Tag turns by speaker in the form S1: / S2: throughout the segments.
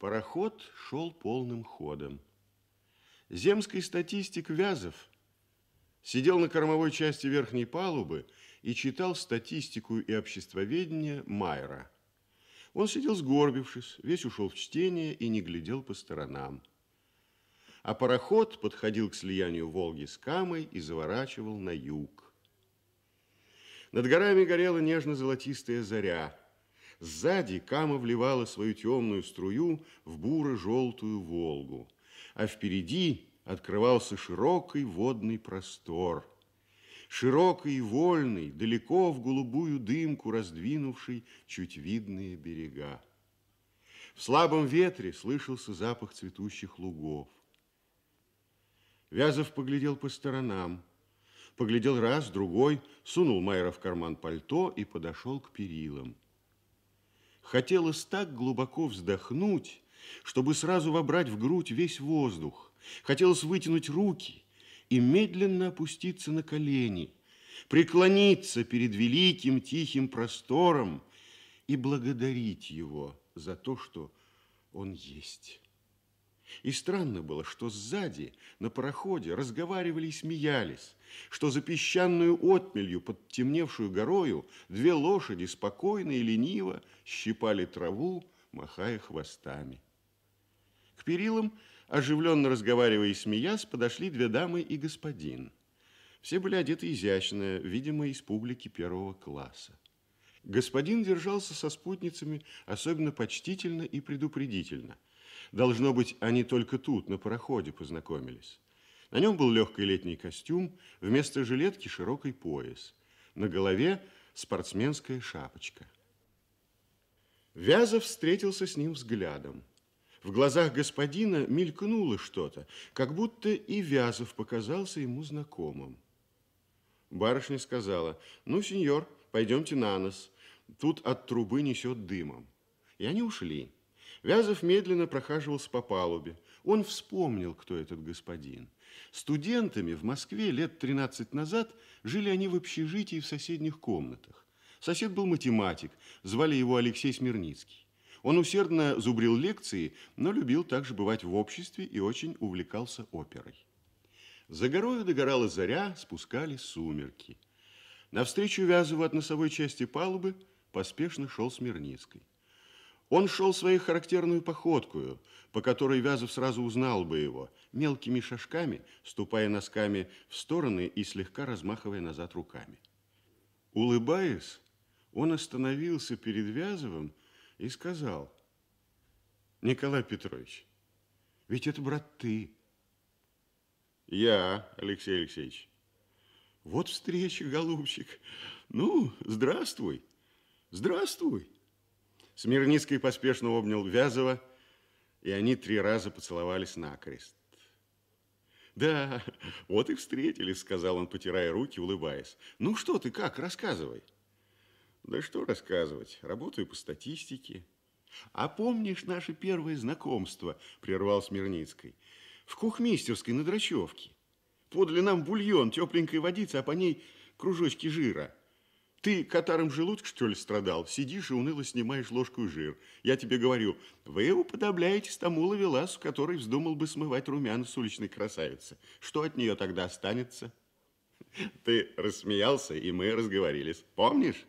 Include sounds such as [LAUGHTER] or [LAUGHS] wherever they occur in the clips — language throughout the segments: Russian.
S1: Пароход шел полным ходом. Земский статистик Вязов сидел на кормовой части верхней палубы и читал статистику и обществоведение Майра. Он сидел сгорбившись, весь ушел в чтение и не глядел по сторонам. А пароход подходил к слиянию Волги с Камой и заворачивал на юг. Над горами горела нежно-золотистая заря. Сзади Кама вливала свою темную струю в буро-желтую Волгу, а впереди открывался широкий водный простор. Широкий и вольный, далеко в голубую дымку раздвинувший чуть видные берега. В слабом ветре слышался запах цветущих лугов. Вязов поглядел по сторонам, поглядел раз, другой, сунул Майера в карман пальто и подошел к перилам. Хотелось так глубоко вздохнуть, чтобы сразу вобрать в грудь весь воздух. Хотелось вытянуть руки и медленно опуститься на колени, преклониться перед великим тихим простором и благодарить его за то, что он есть». И странно было, что сзади на пароходе разговаривали и смеялись, что за песчаную отмелью под темневшую горою две лошади спокойно и лениво щипали траву, махая хвостами. К перилам, оживленно разговаривая и смеясь, подошли две дамы и господин. Все были одеты изящно, видимо, из публики первого класса. Господин держался со спутницами особенно почтительно и предупредительно – Должно быть, они только тут, на пароходе, познакомились. На нем был легкий летний костюм, вместо жилетки широкий пояс. На голове спортсменская шапочка. Вязов встретился с ним взглядом. В глазах господина мелькнуло что-то, как будто и Вязов показался ему знакомым. Барышня сказала, ну, сеньор, пойдемте на нос. Тут от трубы несет дымом. И они ушли. Вязов медленно прохаживался по палубе. Он вспомнил, кто этот господин. Студентами в Москве лет 13 назад жили они в общежитии в соседних комнатах. Сосед был математик, звали его Алексей Смирницкий. Он усердно зубрил лекции, но любил также бывать в обществе и очень увлекался оперой. За горою догорала заря, спускались сумерки. Навстречу Вязову от носовой части палубы поспешно шел Смирницкий. Он шел своей характерную походкою, по которой Вязов сразу узнал бы его, мелкими шажками, ступая носками в стороны и слегка размахивая назад руками. Улыбаясь, он остановился перед Вязовым и сказал, «Николай Петрович, ведь это, брат, ты». «Я, Алексей Алексеевич». «Вот встреча, голубчик. Ну, здравствуй, здравствуй». Смирницкий поспешно обнял Вязова, и они три раза поцеловались накрест. «Да, вот и встретились», — сказал он, потирая руки, улыбаясь. «Ну что ты, как? Рассказывай». «Да что рассказывать? Работаю по статистике». «А помнишь наше первое знакомство?» — прервал Смирницкий. «В кухмистерской на Драчевке. Подали нам бульон, тепленькой водицы, а по ней кружочки жира». Ты катаром желудка, что ли, страдал? Сидишь и уныло снимаешь ложку жир. Я тебе говорю, вы уподобляетесь тому ловеласу, который вздумал бы смывать румяна с уличной красавицы. Что от нее тогда останется? Ты рассмеялся, и мы разговорились. Помнишь?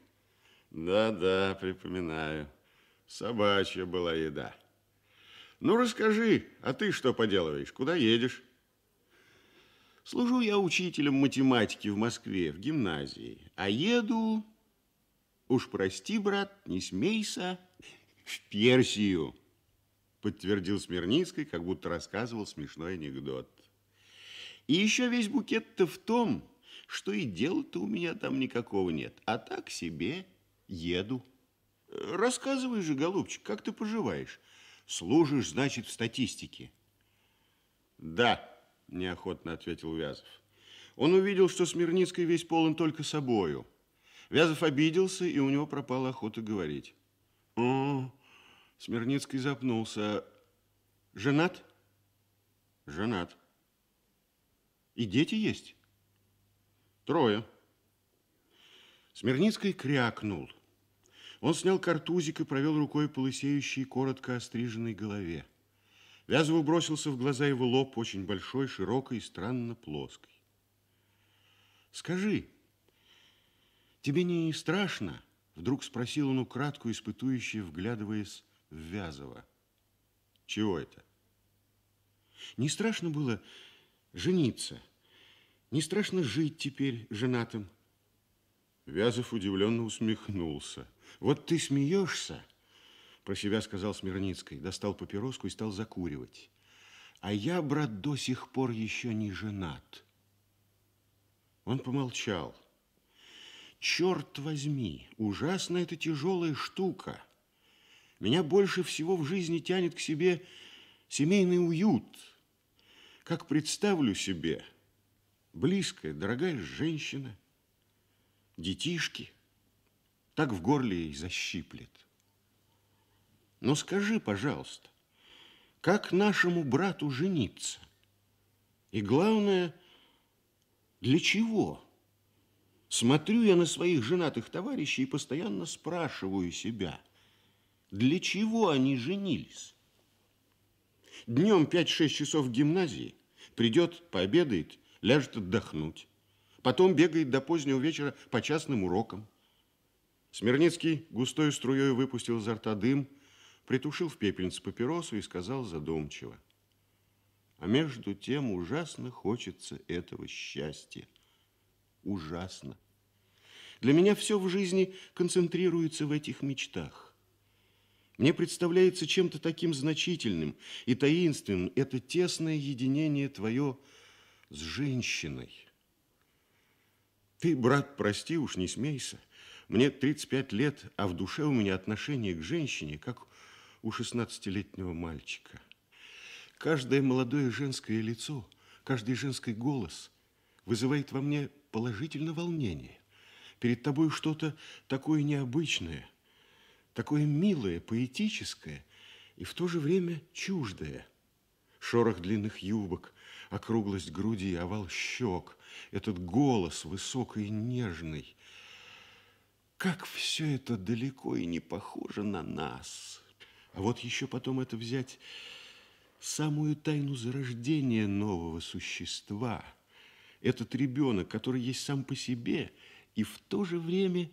S1: Да-да, припоминаю. Собачья была еда. Ну, расскажи, а ты что поделываешь? Куда едешь? Служу я учителем математики в Москве, в гимназии, а еду, уж прости, брат, не смейся, в Персию, подтвердил Смирницкий, как будто рассказывал смешной анекдот. И еще весь букет-то в том, что и дела-то у меня там никакого нет, а так себе еду. Рассказывай же, голубчик, как ты поживаешь? Служишь, значит, в статистике. Да неохотно ответил Вязов. Он увидел, что Смирницкий весь полон только собою. Вязов обиделся, и у него пропала охота говорить. О, Смирницкий запнулся. Женат? Женат. И дети есть? Трое. Смирницкий крякнул. Он снял картузик и провел рукой по лысеющей, коротко остриженной голове. Вязову бросился в глаза его лоб, очень большой, широкий и странно плоский. «Скажи, тебе не страшно?» Вдруг спросил он украдку, испытующе, вглядываясь в Вязова. «Чего это?» «Не страшно было жениться? Не страшно жить теперь женатым?» Вязов удивленно усмехнулся. «Вот ты смеешься, про себя сказал Смирницкой, достал папироску и стал закуривать. А я, брат, до сих пор еще не женат. Он помолчал. Черт возьми, ужасно это тяжелая штука. Меня больше всего в жизни тянет к себе семейный уют. Как представлю себе, близкая, дорогая женщина, детишки, так в горле и защиплет. Но скажи, пожалуйста, как нашему брату жениться? И главное, для чего? Смотрю я на своих женатых товарищей и постоянно спрашиваю себя, для чего они женились? Днем 5-6 часов в гимназии, придет, пообедает, ляжет отдохнуть. Потом бегает до позднего вечера по частным урокам. Смирницкий густой струей выпустил изо рта дым – притушил в пепельнице папиросу и сказал задумчиво. А между тем ужасно хочется этого счастья. Ужасно. Для меня все в жизни концентрируется в этих мечтах. Мне представляется чем-то таким значительным и таинственным это тесное единение твое с женщиной. Ты, брат, прости уж, не смейся. Мне 35 лет, а в душе у меня отношение к женщине, как у 16-летнего мальчика. Каждое молодое женское лицо, каждый женский голос вызывает во мне положительное волнение. Перед тобой что-то такое необычное, такое милое, поэтическое и в то же время чуждое. Шорох длинных юбок, округлость груди, овал щек, этот голос высокий и нежный. Как все это далеко и не похоже на нас!» А вот еще потом это взять самую тайну зарождения нового существа. Этот ребенок, который есть сам по себе, и в то же время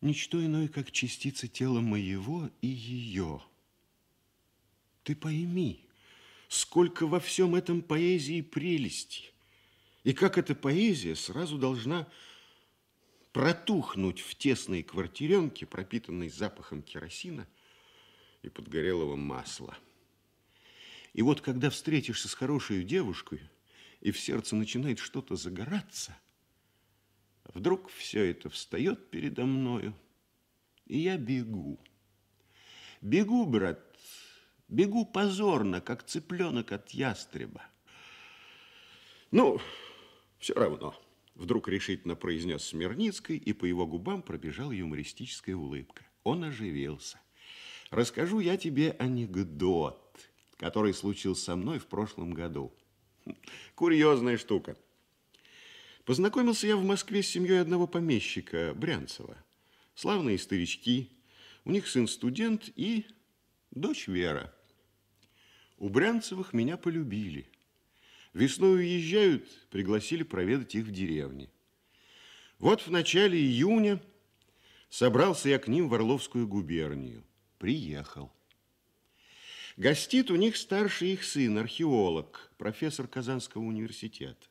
S1: ничто иное, как частица тела моего и ее. Ты пойми, сколько во всем этом поэзии прелести, и как эта поэзия сразу должна протухнуть в тесной квартиренке, пропитанной запахом керосина – и подгорелого масла. И вот когда встретишься с хорошей девушкой, и в сердце начинает что-то загораться, вдруг все это встает передо мною, и я бегу. Бегу, брат, бегу позорно, как цыпленок от ястреба. Ну, все равно, вдруг решительно произнес Смирницкий, и по его губам пробежала юмористическая улыбка. Он оживился расскажу я тебе анекдот, который случился со мной в прошлом году. Курьезная штука. Познакомился я в Москве с семьей одного помещика, Брянцева. Славные старички, у них сын студент и дочь Вера. У Брянцевых меня полюбили. Весной уезжают, пригласили проведать их в деревне. Вот в начале июня собрался я к ним в Орловскую губернию приехал. Гостит у них старший их сын, археолог, профессор Казанского университета.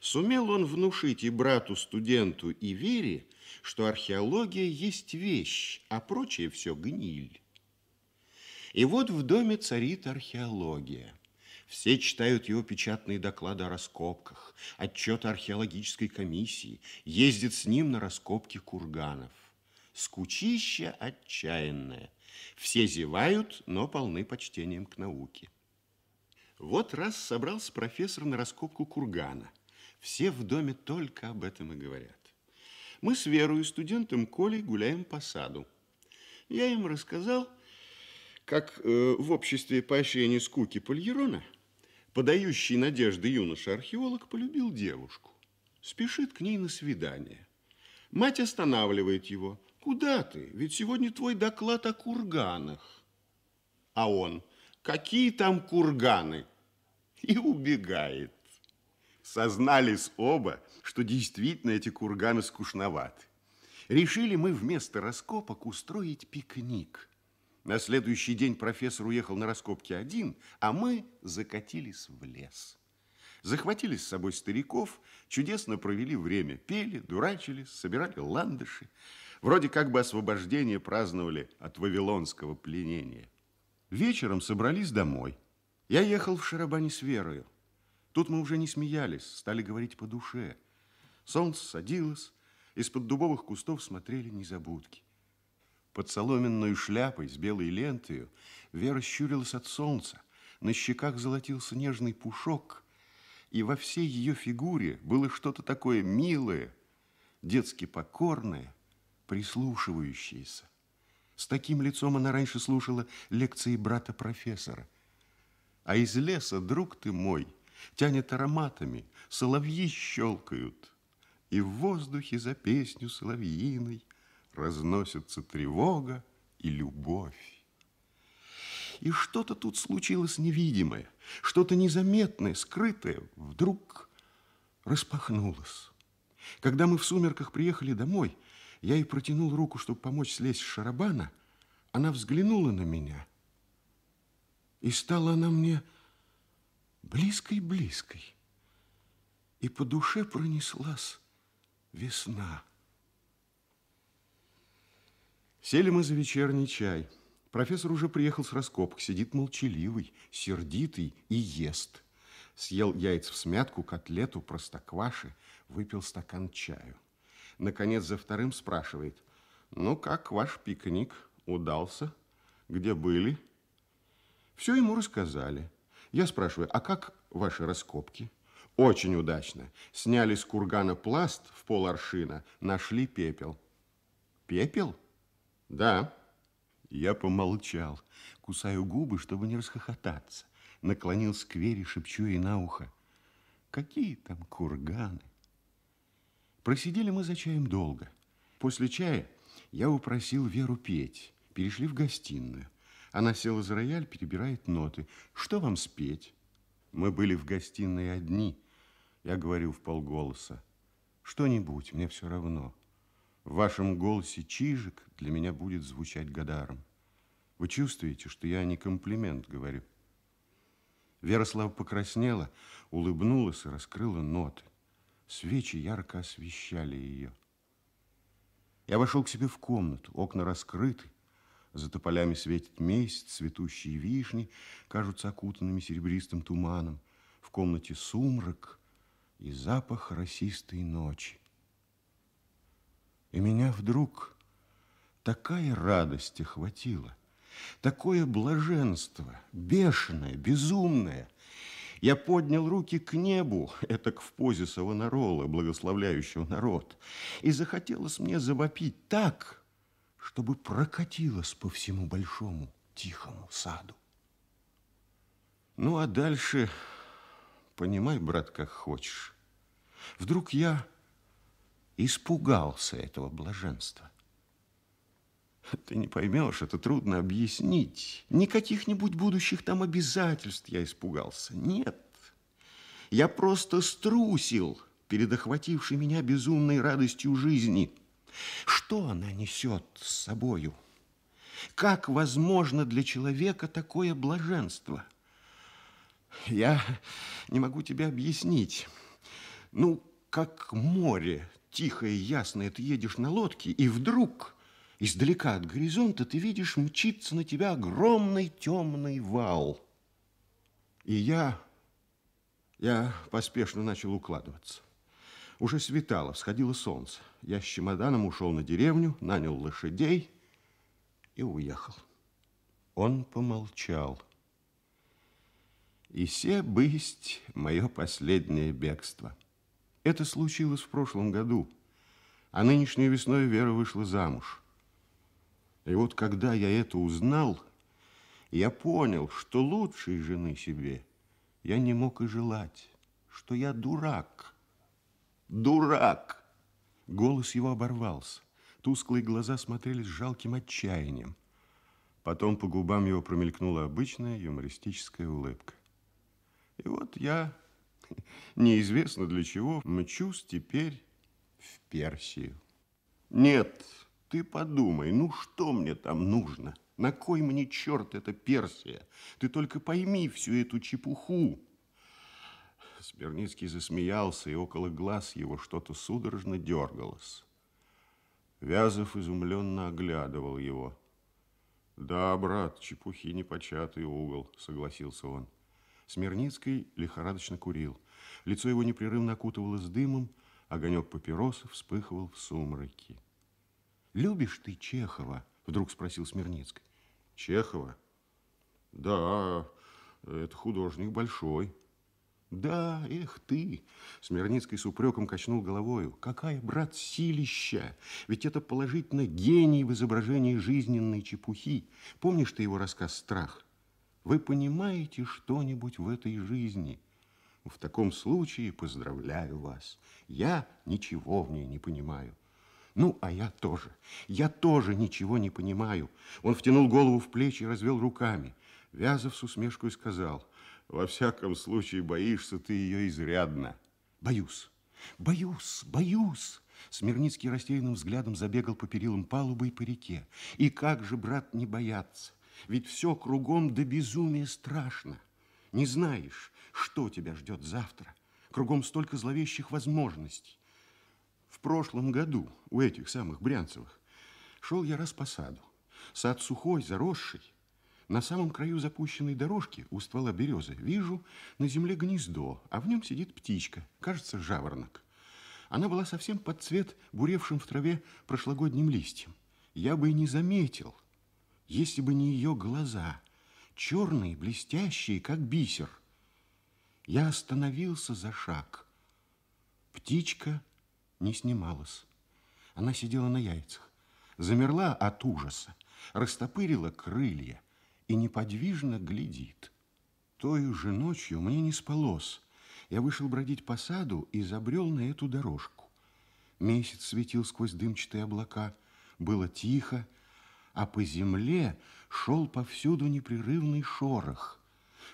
S1: Сумел он внушить и брату, студенту, и Вере, что археология есть вещь, а прочее все гниль. И вот в доме царит археология. Все читают его печатные доклады о раскопках, отчеты археологической комиссии, ездят с ним на раскопки курганов скучище отчаянное. Все зевают, но полны почтением к науке. Вот раз собрался профессор на раскопку кургана. Все в доме только об этом и говорят. Мы с Верой и студентом Колей гуляем по саду. Я им рассказал, как э, в обществе поощрения скуки Польерона подающий надежды юноша-археолог полюбил девушку. Спешит к ней на свидание. Мать останавливает его – Куда ты? Ведь сегодня твой доклад о курганах. А он, какие там курганы? И убегает. Сознались оба, что действительно эти курганы скучноваты. Решили мы вместо раскопок устроить пикник. На следующий день профессор уехал на раскопки один, а мы закатились в лес. Захватили с собой стариков, чудесно провели время, пели, дурачились, собирали ландыши. Вроде как бы освобождение праздновали от вавилонского пленения. Вечером собрались домой. Я ехал в Шарабане с Верою. Тут мы уже не смеялись, стали говорить по душе. Солнце садилось, из-под дубовых кустов смотрели незабудки. Под соломенную шляпой с белой лентой Вера щурилась от солнца, на щеках золотился нежный пушок, и во всей ее фигуре было что-то такое милое, детски покорное, прислушивающаяся. С таким лицом она раньше слушала лекции брата-профессора. А из леса, друг ты мой, тянет ароматами, соловьи щелкают, и в воздухе за песню соловьиной разносятся тревога и любовь. И что-то тут случилось невидимое, что-то незаметное, скрытое, вдруг распахнулось. Когда мы в сумерках приехали домой – я ей протянул руку, чтобы помочь слезть с шарабана. Она взглянула на меня. И стала она мне близкой-близкой. И по душе пронеслась весна. Сели мы за вечерний чай. Профессор уже приехал с раскопок, сидит молчаливый, сердитый и ест. Съел яйца в смятку, котлету, простокваши, выпил стакан чаю. Наконец, за вторым спрашивает. Ну, как ваш пикник удался? Где были? Все ему рассказали. Я спрашиваю, а как ваши раскопки? Очень удачно. Сняли с кургана пласт в поларшина, нашли пепел. Пепел? Да. Я помолчал, кусаю губы, чтобы не расхохотаться. Наклонился к Вере, шепчу ей на ухо. Какие там курганы? Просидели мы за чаем долго. После чая я упросил Веру петь. Перешли в гостиную. Она села за рояль, перебирает ноты. Что вам спеть? Мы были в гостиной одни. Я говорил в полголоса. Что-нибудь, мне все равно. В вашем голосе чижик для меня будет звучать гадаром. Вы чувствуете, что я не комплимент говорю? Верослава покраснела, улыбнулась и раскрыла ноты. Свечи ярко освещали ее. Я вошел к себе в комнату, окна раскрыты, за тополями светит месяц, цветущие вишни кажутся окутанными серебристым туманом. В комнате сумрак и запах росистой ночи. И меня вдруг такая радость охватила, такое блаженство, бешеное, безумное, я поднял руки к небу, [LAUGHS] это к в позе Савонарола, благословляющего народ, и захотелось мне завопить так, чтобы прокатилось по всему большому тихому саду. Ну, а дальше, понимай, брат, как хочешь. Вдруг я испугался этого блаженства. [LAUGHS] Ты не поймешь, это трудно объяснить. Ни каких-нибудь будущих там обязательств я испугался. Нет, я просто струсил перед охватившей меня безумной радостью жизни. Что она несет с собою? Как возможно для человека такое блаженство? Я не могу тебе объяснить. Ну, как море, тихое и ясное, ты едешь на лодке, и вдруг Издалека от горизонта ты видишь мчится на тебя огромный темный вал. И я... я поспешно начал укладываться. Уже светало, сходило солнце. Я с чемоданом ушел на деревню, нанял лошадей и уехал. Он помолчал. И се бысть мое последнее бегство. Это случилось в прошлом году, а нынешней весной Вера вышла замуж. И вот когда я это узнал, я понял, что лучшей жены себе я не мог и желать, что я дурак. Дурак! Голос его оборвался. Тусклые глаза смотрели с жалким отчаянием. Потом по губам его промелькнула обычная юмористическая улыбка. И вот я, [LAUGHS] неизвестно для чего, мчусь теперь в Персию. Нет, ты подумай, ну что мне там нужно? На кой мне черт эта Персия? Ты только пойми всю эту чепуху. Смирницкий засмеялся, и около глаз его что-то судорожно дергалось. Вязов изумленно оглядывал его. «Да, брат, чепухи непочатый угол», — согласился он. Смирницкий лихорадочно курил. Лицо его непрерывно окутывалось дымом, огонек папиросы вспыхивал в сумраке. Любишь ты Чехова? Вдруг спросил Смирницкий. Чехова? Да, это художник большой. Да, эх ты! Смирницкий с упреком качнул головою. Какая, брат, силища! Ведь это положительно гений в изображении жизненной чепухи. Помнишь ты его рассказ «Страх»? Вы понимаете что-нибудь в этой жизни? В таком случае поздравляю вас. Я ничего в ней не понимаю. Ну, а я тоже. Я тоже ничего не понимаю. Он втянул голову в плечи и развел руками. Вязов с усмешкой сказал, во всяком случае, боишься ты ее изрядно. Боюсь, боюсь, боюсь. Смирницкий растерянным взглядом забегал по перилам палубы и по реке. И как же, брат, не бояться? Ведь все кругом до безумия страшно. Не знаешь, что тебя ждет завтра. Кругом столько зловещих возможностей. В прошлом году у этих самых Брянцевых шел я раз по саду. Сад сухой, заросший. На самом краю запущенной дорожки у ствола березы вижу на земле гнездо, а в нем сидит птичка, кажется, жаворонок. Она была совсем под цвет буревшим в траве прошлогодним листьем. Я бы и не заметил, если бы не ее глаза, черные, блестящие, как бисер. Я остановился за шаг. Птичка не снималась. Она сидела на яйцах, замерла от ужаса, растопырила крылья и неподвижно глядит. Той же ночью мне не спалось. Я вышел бродить по саду и забрел на эту дорожку. Месяц светил сквозь дымчатые облака, было тихо, а по земле шел повсюду непрерывный шорох.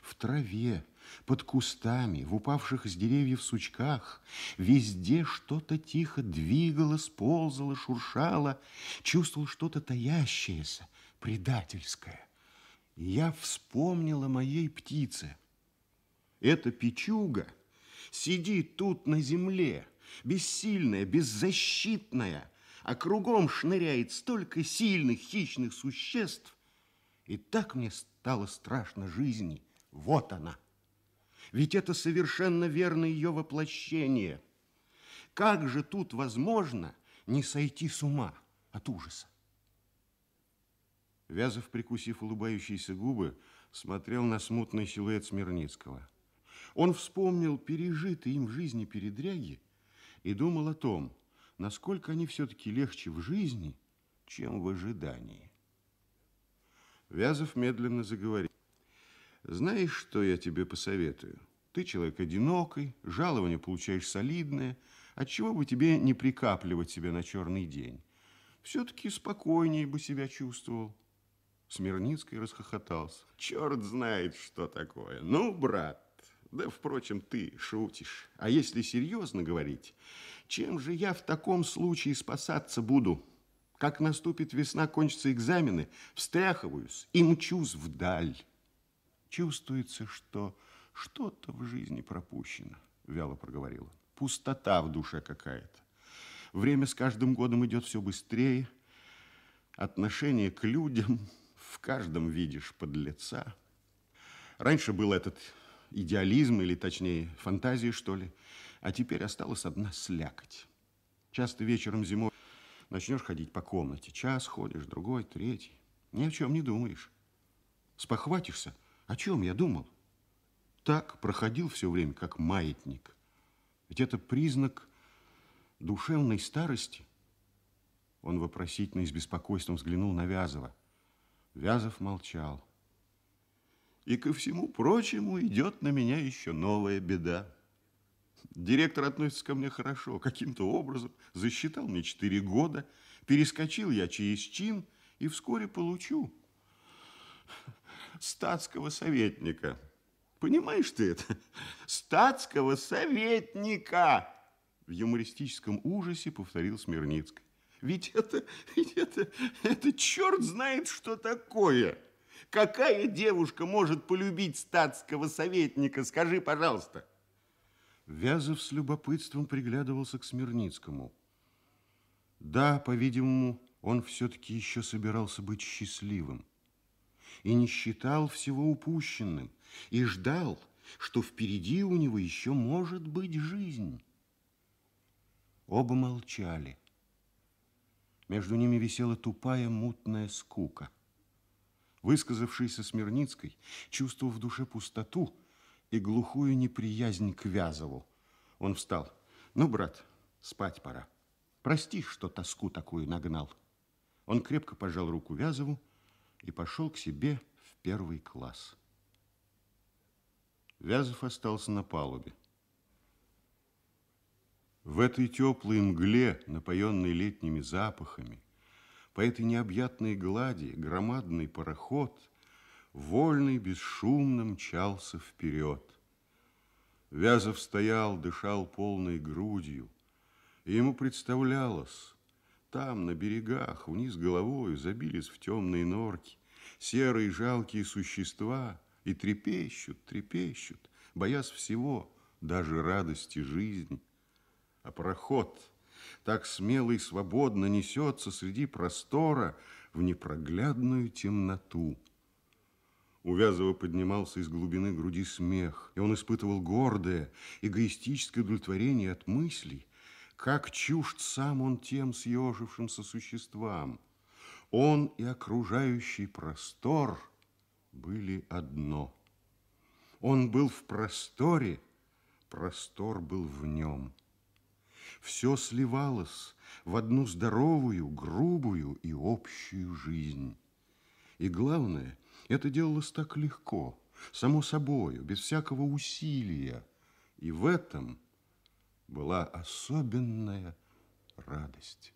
S1: В траве, под кустами, в упавших с деревьев сучках, везде что-то тихо двигалось, ползало, шуршало. Чувствовал что-то таящееся, предательское. я вспомнила моей птице. Эта печуга сидит тут на земле, бессильная, беззащитная, а кругом шныряет столько сильных хищных существ. И так мне стало страшно жизни. Вот она. Ведь это совершенно верно ее воплощение. Как же тут возможно не сойти с ума от ужаса? Вязов, прикусив улыбающиеся губы, смотрел на смутный силуэт Смирницкого. Он вспомнил пережитые им в жизни передряги и думал о том, насколько они все-таки легче в жизни, чем в ожидании. Вязов медленно заговорил. Знаешь, что я тебе посоветую? Ты человек одинокий, жалование получаешь солидное. Отчего бы тебе не прикапливать себя на черный день? Все-таки спокойнее бы себя чувствовал. Смирницкий расхохотался. Черт знает, что такое. Ну, брат, да, впрочем, ты шутишь. А если серьезно говорить, чем же я в таком случае спасаться буду? Как наступит весна, кончатся экзамены, встряхиваюсь и мчусь вдаль. Чувствуется, что что-то в жизни пропущено, вяло проговорила. Пустота в душе какая-то. Время с каждым годом идет все быстрее. Отношение к людям в каждом видишь подлеца. Раньше был этот идеализм, или точнее фантазии, что ли, а теперь осталась одна слякоть. Часто вечером зимой начнешь ходить по комнате. Час ходишь, другой, третий. Ни о чем не думаешь. Спохватишься – о чем я думал? Так проходил все время, как маятник. Ведь это признак душевной старости. Он вопросительно и с беспокойством взглянул на Вязова. Вязов молчал. И ко всему прочему идет на меня еще новая беда. Директор относится ко мне хорошо, каким-то образом засчитал мне четыре года, перескочил я через чин и вскоре получу статского советника. Понимаешь ты это? Статского советника! В юмористическом ужасе повторил Смирницкий. Ведь это, ведь это, это черт знает, что такое. Какая девушка может полюбить статского советника, скажи, пожалуйста? Вязов с любопытством приглядывался к Смирницкому. Да, по-видимому, он все-таки еще собирался быть счастливым и не считал всего упущенным, и ждал, что впереди у него еще может быть жизнь. Оба молчали. Между ними висела тупая мутная скука. Высказавшийся Смирницкой чувствовал в душе пустоту и глухую неприязнь к Вязову. Он встал. «Ну, брат, спать пора. Прости, что тоску такую нагнал». Он крепко пожал руку Вязову, и пошел к себе в первый класс. Вязов остался на палубе. В этой теплой мгле, напоенной летними запахами, по этой необъятной глади громадный пароход вольный, бесшумно мчался вперед. Вязов стоял, дышал полной грудью, и ему представлялось, там, на берегах, вниз головою забились в темные норки. Серые жалкие существа и трепещут, трепещут, боясь всего, даже радости жизни. А проход так смело и свободно несется среди простора в непроглядную темноту. У поднимался из глубины груди смех, и он испытывал гордое, эгоистическое удовлетворение от мыслей, как чужд сам он тем съежившимся существам. Он и окружающий простор были одно. Он был в просторе, простор был в нем. Все сливалось в одну здоровую, грубую и общую жизнь. И главное, это делалось так легко, само собою, без всякого усилия. И в этом – была особенная радость.